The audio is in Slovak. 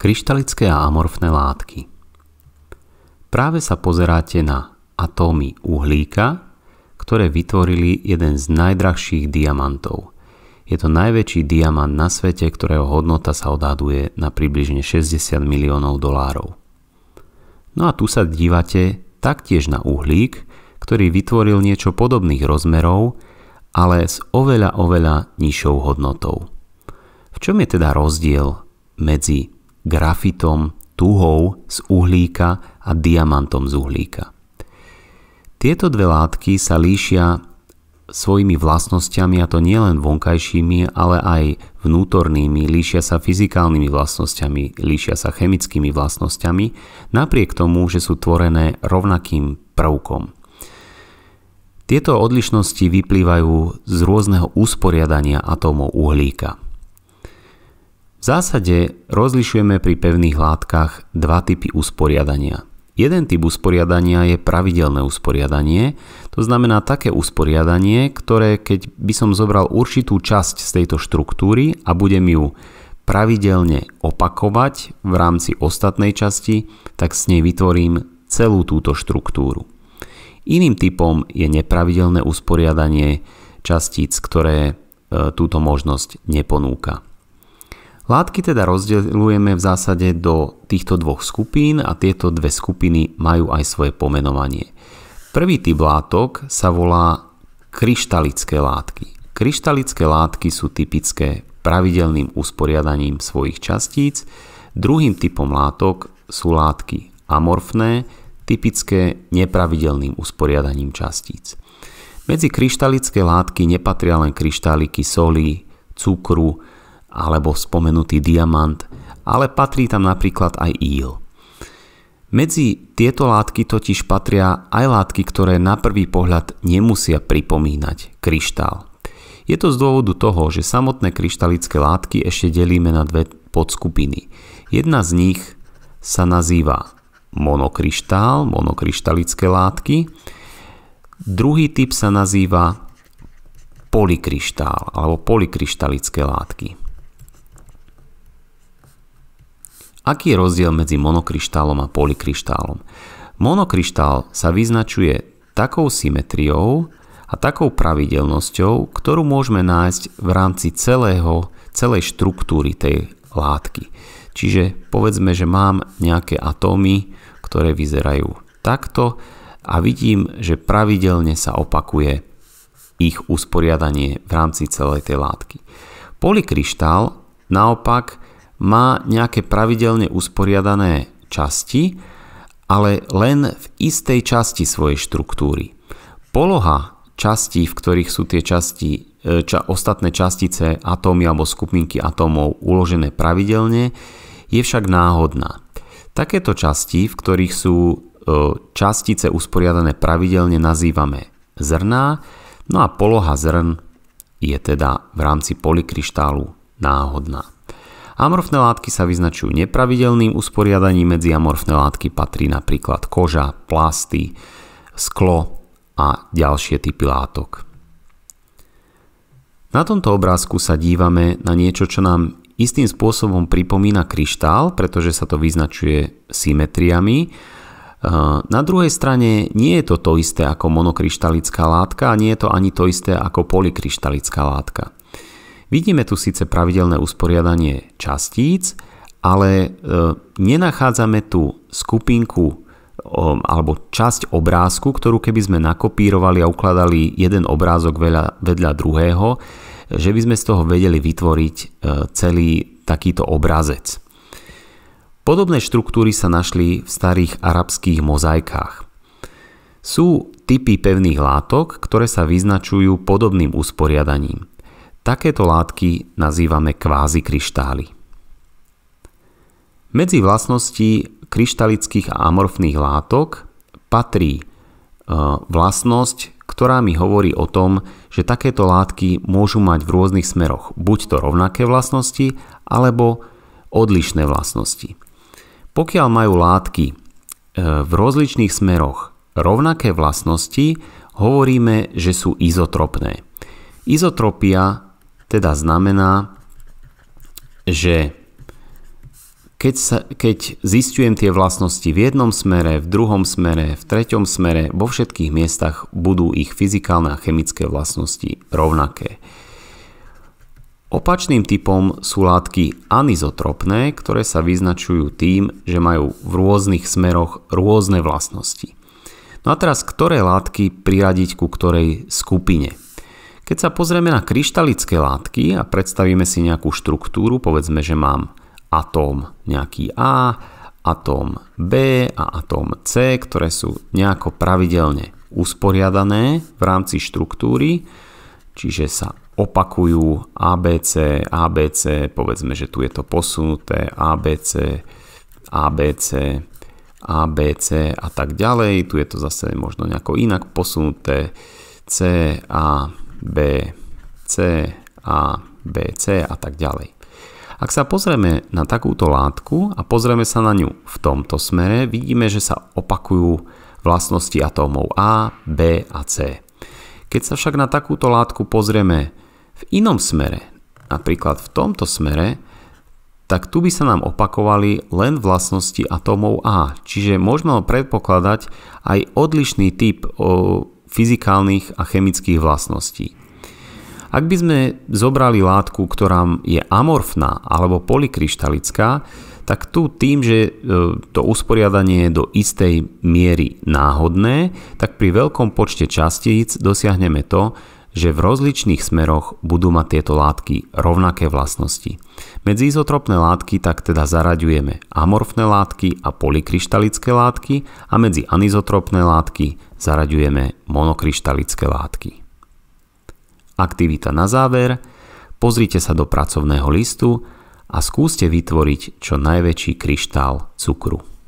kryštalické a amorfné látky. Práve sa pozeráte na atómy uhlíka, ktoré vytvorili jeden z najdrahších diamantov. Je to najväčší diamant na svete, ktorého hodnota sa odhaduje na približne 60 miliónov dolárov. No a tu sa dívate taktiež na uhlík, ktorý vytvoril niečo podobných rozmerov, ale s oveľa, oveľa nižšou hodnotou. V čom je teda rozdiel medzi grafitom, tuhou z uhlíka a diamantom z uhlíka. Tieto dve látky sa líšia svojimi vlastnosťami a to nielen vonkajšími, ale aj vnútornými, líšia sa fyzikálnymi vlastnosťami, líšia sa chemickými vlastnosťami, napriek tomu, že sú tvorené rovnakým prvkom. Tieto odlišnosti vyplývajú z rôzneho usporiadania atómov uhlíka zásade rozlišujeme pri pevných látkach dva typy usporiadania. Jeden typ usporiadania je pravidelné usporiadanie, to znamená také usporiadanie, ktoré keď by som zobral určitú časť z tejto štruktúry a budem ju pravidelne opakovať v rámci ostatnej časti, tak s nej vytvorím celú túto štruktúru. Iným typom je nepravidelné usporiadanie častíc, ktoré e, túto možnosť neponúka. Látky teda rozdeľujeme v zásade do týchto dvoch skupín a tieto dve skupiny majú aj svoje pomenovanie. Prvý typ látok sa volá kryštalické látky. Kryštalické látky sú typické pravidelným usporiadaním svojich častíc. Druhým typom látok sú látky amorfné, typické nepravidelným usporiadaním častíc. Medzi kryštalické látky nepatria len kryštáliky soli, cukru, alebo spomenutý diamant, ale patrí tam napríklad aj íl. Medzi tieto látky totiž patria aj látky, ktoré na prvý pohľad nemusia pripomínať kryštál. Je to z dôvodu toho, že samotné kryštalické látky ešte delíme na dve podskupiny. Jedna z nich sa nazýva monokryštál, monokryštalické látky. Druhý typ sa nazýva polikryštál alebo polykryštalické látky. Aký je rozdiel medzi monokryštálom a polykryštálom? Monokryštál sa vyznačuje takou symetriou a takou pravidelnosťou, ktorú môžeme nájsť v rámci celého, celej štruktúry tej látky. Čiže povedzme, že mám nejaké atómy, ktoré vyzerajú takto a vidím, že pravidelne sa opakuje ich usporiadanie v rámci celej tej látky. Polykryštál naopak má nejaké pravidelne usporiadané časti, ale len v istej časti svojej štruktúry. Poloha častí, v ktorých sú tie časti, e, ča, ostatné častice, atómy alebo skupinky atómov uložené pravidelne, je však náhodná. Takéto časti, v ktorých sú e, častice usporiadané pravidelne, nazývame zrná, no a poloha zrn je teda v rámci polikryštálu náhodná. Amorfné látky sa vyznačujú nepravidelným usporiadaním, medzi amorfné látky patrí napríklad koža, plasty, sklo a ďalšie typy látok. Na tomto obrázku sa dívame na niečo, čo nám istým spôsobom pripomína kryštál, pretože sa to vyznačuje symetriami, e, na druhej strane nie je to to isté ako monokryštalická látka a nie je to ani to isté ako polykryštalická látka. Vidíme tu síce pravidelné usporiadanie častíc, ale e, nenachádzame tu skupinku alebo časť obrázku, ktorú keby sme nakopírovali a ukladali jeden obrázok vedľa, vedľa druhého, že by sme z toho vedeli vytvoriť e, celý takýto obrázec. Podobné štruktúry sa našli v starých arabských mozaikách. Sú typy pevných látok, ktoré sa vyznačujú podobným usporiadaním. Takéto látky nazývame kvázi kryštály. Medzi vlastnosti kryštalických a amorfných látok patrí e, vlastnosť, ktorá mi hovorí o tom, že takéto látky môžu mať v rôznych smeroch buď to rovnaké vlastnosti, alebo odlišné vlastnosti. Pokiaľ majú látky e, v rozličných smeroch rovnaké vlastnosti, hovoríme, že sú izotropné. Izotropia teda znamená, že keď, sa, keď zistujem tie vlastnosti v jednom smere, v druhom smere, v treťom smere, vo všetkých miestach budú ich fyzikálne a chemické vlastnosti rovnaké. Opačným typom sú látky anizotropné, ktoré sa vyznačujú tým, že majú v rôznych smeroch rôzne vlastnosti. No a teraz, ktoré látky priradiť ku ktorej skupine? Keď sa pozrieme na kryštalické látky a predstavíme si nejakú štruktúru, povedzme, že mám atóm nejaký A, atóm B a atóm C, ktoré sú nejako pravidelne usporiadané v rámci štruktúry, čiže sa opakujú ABC, ABC, povedzme, že tu je to posunuté ABC, ABC, ABC a tak ďalej, tu je to zase možno nejako inak posunuté C a B, C, A, B, C a tak ďalej. Ak sa pozrieme na takúto látku a pozrieme sa na ňu v tomto smere, vidíme, že sa opakujú vlastnosti atómov A, B a C. Keď sa však na takúto látku pozrieme v inom smere, napríklad v tomto smere, tak tu by sa nám opakovali len vlastnosti atómov A, čiže možno predpokladať aj odlišný typ o, fyzikálnych a chemických vlastností. Ak by sme zobrali látku, ktorá je amorfná alebo polikryštalická, tak tu tým, že e, to usporiadanie je do istej miery náhodné, tak pri veľkom počte častíc dosiahneme to, že v rozličných smeroch budú mať tieto látky rovnaké vlastnosti. Medzi izotropné látky tak teda zaraďujeme amorfné látky a polykryštalické látky a medzi anizotropné látky zaraďujeme monokryštalické látky. Aktivita na záver. Pozrite sa do pracovného listu a skúste vytvoriť čo najväčší kryštál cukru.